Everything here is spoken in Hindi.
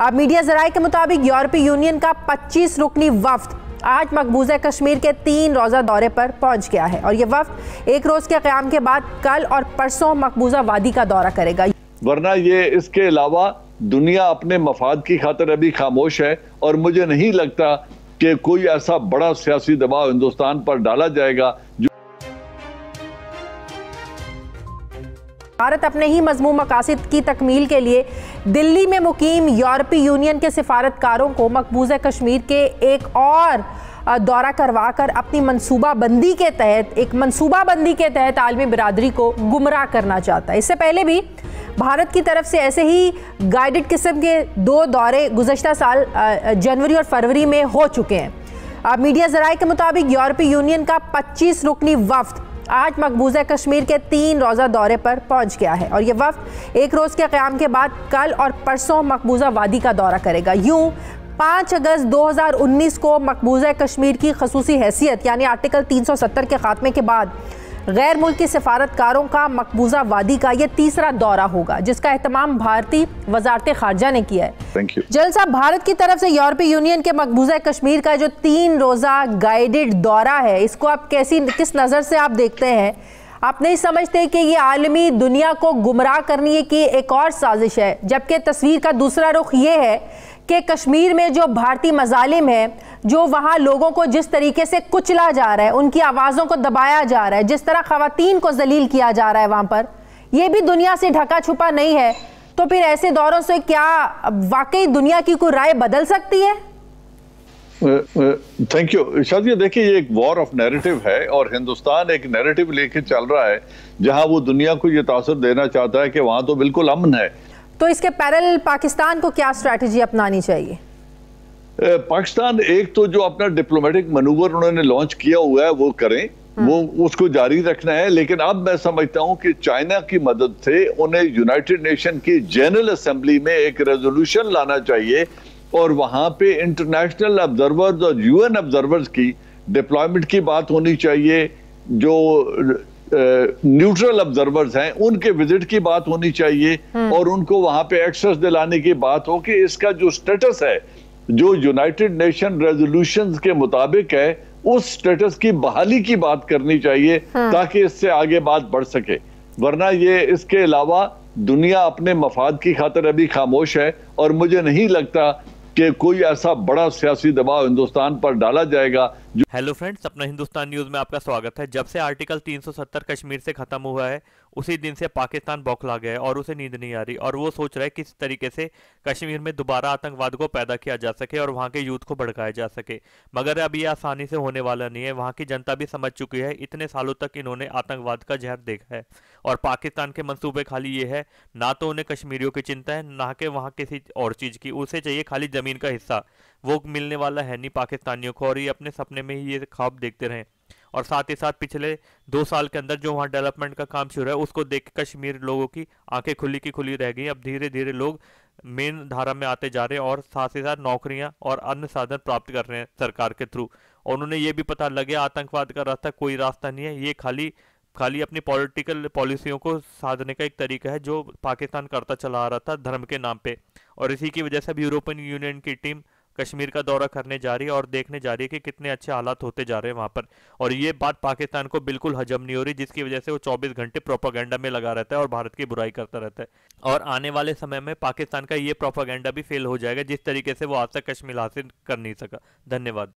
अब मीडिया जराये के मुताबिक यूरोपीय यूनियन का 25 रुकनी वफद आज मकबूजा कश्मीर के तीन रोज़ा दौरे पर पहुंच गया है और ये वफ्त एक रोज़ के क्याम के बाद कल और परसों मकबूजा वादी का दौरा करेगा वरना ये इसके अलावा दुनिया अपने मफाद की खातर अभी खामोश है और मुझे नहीं लगता कि कोई ऐसा बड़ा सियासी दबाव हिंदुस्तान पर डाला जाएगा जो भारत अपने ही मजमू मकासद की तकमील के लिए दिल्ली में मुकीम यूरोपीय यूनियन के सफारतकारों को मकबूज़ कश्मीर के एक और दौरा करवा कर अपनी मनसूबाबंदी के तहत एक मनसूबाबंदी के तहत आलमी बरदरी को गुमराह करना चाहता है इससे पहले भी भारत की तरफ से ऐसे ही गाइडेड किस्म के दो दौरे गुजशत साल जनवरी और फरवरी में हो चुके हैं मीडिया जराए के मुताबिक यूरोपीय यूनियन का 25 रुकनी वफद आज मकबूजा कश्मीर के तीन रोज़ा दौरे पर पहुंच गया है और ये वक्त एक रोज़ के क़्याम के बाद कल और परसों मकबूजा वादी का दौरा करेगा यूं 5 अगस्त 2019 को मकबूजा कश्मीर की खसूसी हैसियत यानी आर्टिकल 370 के खात्मे के बाद गैर मुल्की सफारतकारों का मकबूजा वादी का यह तीसरा दौरा होगा जिसका अहतमाम भारतीय वजारत खारजा ने किया है जलसा भारत की तरफ से यूरोपीय यूनियन के मकबूजा कश्मीर का जो तीन रोजा गाइडेड दौरा है इसको आप कैसी किस नज़र से आप देखते हैं आप नहीं समझते कि ये आलमी दुनिया को गुमराह करने की एक और साजिश है जबकि तस्वीर का दूसरा रुख ये है कि कश्मीर में जो भारतीय मजालिम है जो वहाँ लोगों को जिस तरीके से कुचला जा रहा है उनकी आवाज़ों को दबाया जा रहा है जिस तरह खातन को जलील किया जा रहा है वहाँ पर यह भी दुनिया से ढका छुपा नहीं है तो फिर ऐसे दौरों से क्या वाकई दुनिया की कोई राय बदल सकती है थैंक यू इर्शाद ये देखिए ये एक वॉर ऑफ नैरेटिव है और हिंदुस्तान एक नैरेटिव लेके चल रहा है जहां वो दुनिया को ये तासर देना चाहता है कि वहां तो बिल्कुल अमन है तो इसके पैरल पाकिस्तान को क्या स्ट्रैटेजी अपनानी चाहिए पाकिस्तान एक तो जो अपना डिप्लोमेटिक मनूवर उन्होंने लॉन्च किया हुआ है वो करें हम्म। वो उसको जारी रखना है लेकिन अब मैं समझता हूं कि चाइना की मदद से उन्हें यूनाइटेड नेशन की जनरल असेंबली में एक रेजोल्यूशन लाना चाहिए और वहां पे इंटरनेशनल ऑब्जर्वर्स और यूएन ऑब्जर्वर्स की डिप्लॉयमेंट की बात होनी चाहिए जो न्यूट्रल ऑब्जर्वर्स हैं उनके विजिट की बात होनी चाहिए हम्म। और उनको वहां पे एक्सेस दिलाने की बात हो कि इसका जो स्टेटस है जो यूनाइटेड नेशन रेजोल्यूशन के मुताबिक है उस स्टेटस की बहाली की बात करनी चाहिए हाँ। ताकि इससे आगे बात बढ़ सके वरना ये इसके अलावा दुनिया अपने मफाद की खातर अभी खामोश है और मुझे नहीं लगता कि कोई ऐसा बड़ा सियासी दबाव हिंदुस्तान पर डाला जाएगा जो हेलो फ्रेंड्स अपना हिंदुस्तान न्यूज में आपका स्वागत है जब से आर्टिकल 370 कश्मीर से खत्म हुआ है उसी दिन से पाकिस्तान बौखला गया है और उसे नींद नहीं आ रही और वो सोच रहा है किस तरीके से कश्मीर में दोबारा आतंकवाद को पैदा किया जा सके और वहाँ के यूथ को भड़काया जा सके मगर अब ये आसानी से होने वाला नहीं है वहाँ की जनता भी समझ चुकी है इतने सालों तक इन्होंने आतंकवाद का जहर देखा है और पाकिस्तान के मंसूबे खाली ये है ना तो उन्हें कश्मीरियों की चिंता है ना कि वहाँ किसी और चीज़ की उसे चाहिए खाली ज़मीन का हिस्सा वो मिलने वाला है नहीं पाकिस्तानियों को और ये अपने सपने में ही ये ख्वाब देखते रहें और साथ ही साथ पिछले दो साल के अंदर जो वहाँ डेवलपमेंट का काम शुरू है उसको देख कश्मीर लोगों की आंखें खुली की खुली रह गई अब धीरे धीरे लोग मेन धारा में आते जा रहे हैं और साथ ही साथ नौकरियां और अन्य साधन प्राप्त कर रहे हैं सरकार के थ्रू और उन्होंने ये भी पता लगे आतंकवाद का रास्ता कोई रास्ता नहीं है ये खाली खाली अपनी पॉलिटिकल पॉलिसियों को साधने का एक तरीका है जो पाकिस्तान करता चला आ रहा था धर्म के नाम पे और इसी की वजह से अब यूरोपियन यूनियन की टीम कश्मीर का दौरा करने जा रही है और देखने जा रही है कि कितने अच्छे हालात होते जा रहे हैं वहाँ पर और ये बात पाकिस्तान को बिल्कुल हजम नहीं हो रही जिसकी वजह से वो 24 घंटे प्रोपागेंडा में लगा रहता है और भारत की बुराई करता रहता है और आने वाले समय में पाकिस्तान का ये प्रोपागेंडा भी फेल हो जाएगा जिस तरीके से वो आज तक कश्मीर हासिल कर नहीं सका धन्यवाद